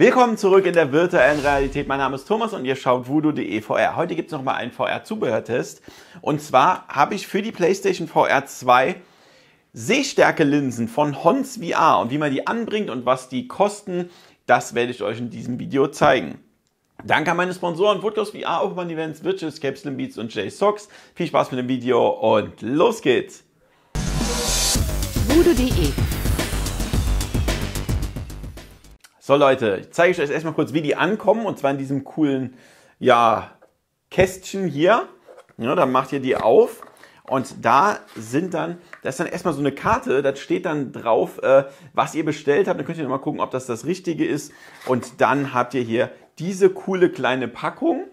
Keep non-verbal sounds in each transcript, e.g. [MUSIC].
Willkommen zurück in der virtuellen Realität. Mein Name ist Thomas und ihr schaut voodoo.de VR. Heute gibt es nochmal einen VR-Zubehörtest. Und zwar habe ich für die PlayStation VR 2 Sehstärke-Linsen von Hons VR. Und wie man die anbringt und was die kosten, das werde ich euch in diesem Video zeigen. Danke an meine Sponsoren Woodcross VR, Open Events, Virtual Escape, Slim Beats und JSOX. Viel Spaß mit dem Video und los geht's! voodoo.de So Leute, ich zeige euch erstmal kurz, wie die ankommen und zwar in diesem coolen ja, Kästchen hier. Ja, dann macht ihr die auf und da sind dann, das ist dann erstmal so eine Karte, da steht dann drauf, äh, was ihr bestellt habt. Dann könnt ihr nochmal gucken, ob das das Richtige ist. Und dann habt ihr hier diese coole kleine Packung.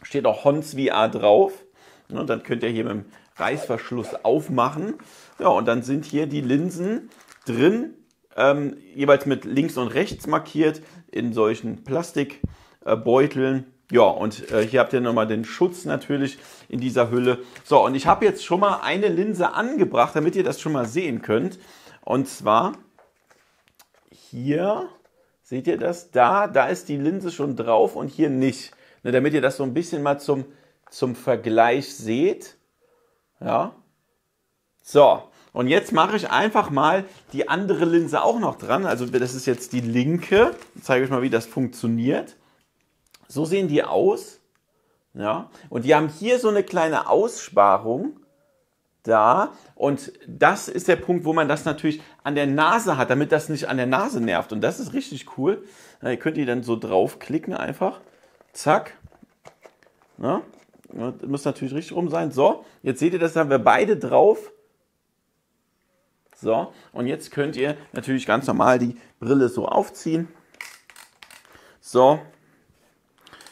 Steht auch Hons VR drauf. Und dann könnt ihr hier mit dem Reißverschluss aufmachen. Ja, und dann sind hier die Linsen drin ähm, jeweils mit links und rechts markiert in solchen Plastikbeuteln. Äh, ja, und äh, hier habt ihr nochmal den Schutz natürlich in dieser Hülle. So, und ich habe jetzt schon mal eine Linse angebracht, damit ihr das schon mal sehen könnt. Und zwar hier, seht ihr das? Da, da ist die Linse schon drauf und hier nicht. Ne, damit ihr das so ein bisschen mal zum, zum Vergleich seht. Ja. So, und jetzt mache ich einfach mal die andere Linse auch noch dran. Also das ist jetzt die linke. Ich zeige euch mal, wie das funktioniert. So sehen die aus. Ja, und die haben hier so eine kleine Aussparung da. Und das ist der Punkt, wo man das natürlich an der Nase hat, damit das nicht an der Nase nervt. Und das ist richtig cool. Ja, ihr könnt die dann so draufklicken einfach. Zack. Ja, das muss natürlich richtig rum sein. So, jetzt seht ihr, das haben wir beide drauf. So, und jetzt könnt ihr natürlich ganz normal die Brille so aufziehen. So.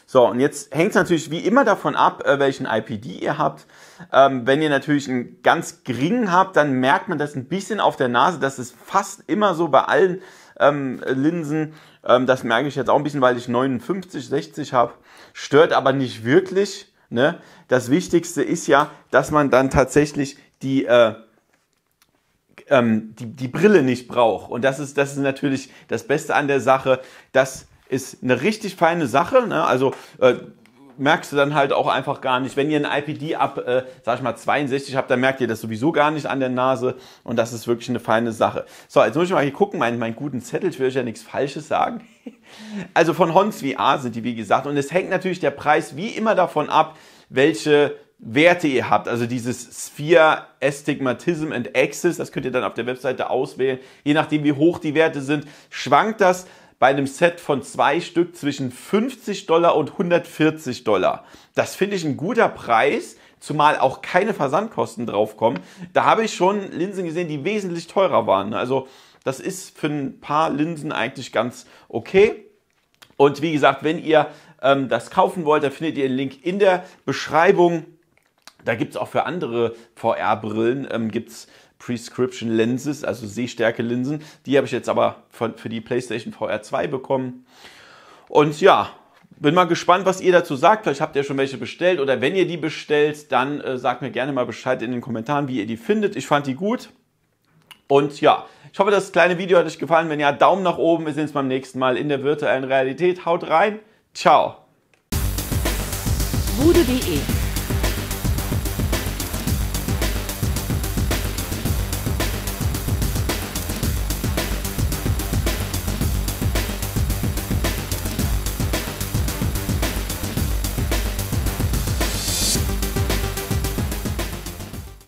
So, und jetzt hängt es natürlich wie immer davon ab, äh, welchen IPD ihr habt. Ähm, wenn ihr natürlich einen ganz geringen habt, dann merkt man das ein bisschen auf der Nase. Das ist fast immer so bei allen ähm, Linsen. Ähm, das merke ich jetzt auch ein bisschen, weil ich 59, 60 habe. Stört aber nicht wirklich. Ne? Das Wichtigste ist ja, dass man dann tatsächlich die äh, ähm, die, die Brille nicht brauche. Und das ist, das ist natürlich das Beste an der Sache. Das ist eine richtig feine Sache. Ne? Also äh, merkst du dann halt auch einfach gar nicht. Wenn ihr ein IPD ab, äh, sag ich mal, 62 habt, dann merkt ihr das sowieso gar nicht an der Nase. Und das ist wirklich eine feine Sache. So, jetzt muss ich mal hier gucken, meinen, mein guten Zettel. Ich will euch ja nichts Falsches sagen. [LAUGHS] Also von Hons VR sind die, wie gesagt. Und es hängt natürlich der Preis wie immer davon ab, welche Werte ihr habt, also dieses Sphere Astigmatism and Axis, das könnt ihr dann auf der Webseite auswählen. Je nachdem, wie hoch die Werte sind, schwankt das bei einem Set von zwei Stück zwischen 50 Dollar und 140 Dollar. Das finde ich ein guter Preis, zumal auch keine Versandkosten draufkommen. Da habe ich schon Linsen gesehen, die wesentlich teurer waren. Also das ist für ein paar Linsen eigentlich ganz okay. Und wie gesagt, wenn ihr ähm, das kaufen wollt, dann findet ihr den Link in der Beschreibung. Da gibt es auch für andere VR-Brillen, ähm, gibt's Prescription Lenses, also Sehstärke-Linsen. Die habe ich jetzt aber für, für die PlayStation VR 2 bekommen. Und ja, bin mal gespannt, was ihr dazu sagt. Vielleicht habt ihr schon welche bestellt oder wenn ihr die bestellt, dann äh, sagt mir gerne mal Bescheid in den Kommentaren, wie ihr die findet. Ich fand die gut. Und ja, ich hoffe, das kleine Video hat euch gefallen. Wenn ja, Daumen nach oben. Wir sehen uns beim nächsten Mal in der virtuellen Realität. Haut rein. Ciao. Bude.de